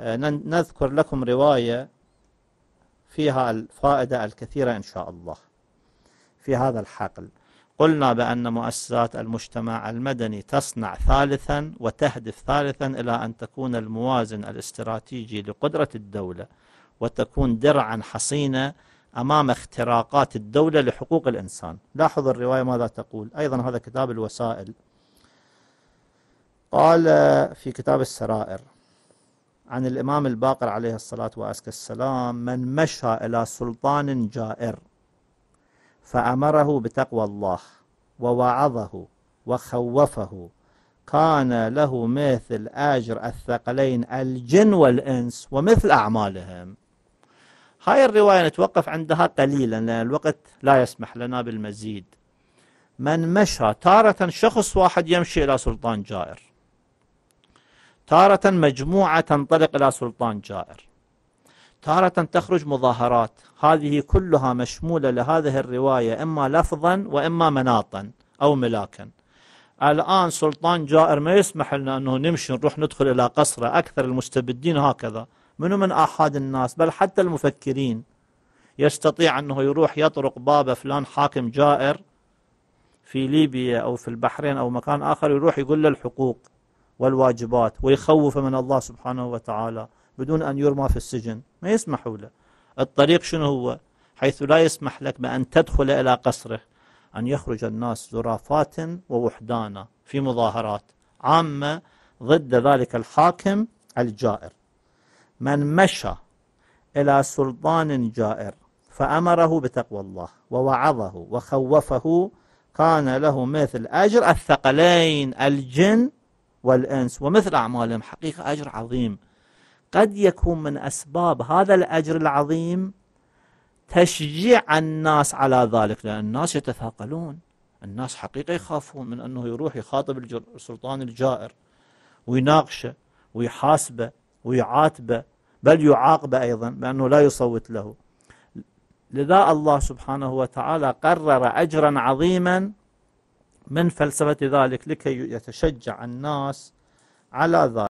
آه، نذكر لكم رواية فيها الفائدة الكثيرة إن شاء الله في هذا الحقل قلنا بأن مؤسسات المجتمع المدني تصنع ثالثا وتهدف ثالثا إلى أن تكون الموازن الاستراتيجي لقدرة الدولة وتكون درعا حصينة أمام اختراقات الدولة لحقوق الإنسان لاحظ الرواية ماذا تقول أيضا هذا كتاب الوسائل قال في كتاب السرائر عن الإمام الباقر عليه الصلاة والسلام من مشى إلى سلطان جائر فأمره بتقوى الله ووعظه وخوفه كان له مثل أجر الثقلين الجن والإنس ومثل أعمالهم هاي الرواية نتوقف عندها قليلا لأن الوقت لا يسمح لنا بالمزيد من مشى تارة شخص واحد يمشي إلى سلطان جائر تارة مجموعة تنطلق إلى سلطان جائر تارة تخرج مظاهرات هذه كلها مشمولة لهذه الرواية إما لفظا وإما مناطا أو ملاكا الآن سلطان جائر ما يسمح لنا أنه نمشي نروح ندخل إلى قصره أكثر المستبدين هكذا منو من أحد الناس بل حتى المفكرين يستطيع أنه يروح يطرق باب فلان حاكم جائر في ليبيا أو في البحرين أو مكان آخر يروح يقول له الحقوق والواجبات ويخوف من الله سبحانه وتعالى بدون أن يرمى في السجن ما يسمحوا له الطريق شنو هو حيث لا يسمح لك بأن تدخل إلى قصره أن يخرج الناس زرافات ووحدانا في مظاهرات عامة ضد ذلك الحاكم الجائر من مشى إلى سلطان جائر فأمره بتقوى الله ووعظه وخوفه كان له مثل أجر الثقلين الجن والإنس ومثل أعمالهم حقيقة أجر عظيم قد يكون من أسباب هذا الأجر العظيم تشجيع الناس على ذلك لأن الناس يتثاقلون الناس حقيقة يخافون من أنه يروح يخاطب السلطان الجائر ويناقشه ويحاسبه ويعاتبه بل يعاقبه أيضا بأنه لا يصوت له لذا الله سبحانه وتعالى قرر أجرا عظيما من فلسفة ذلك لكي يتشجع الناس على ذلك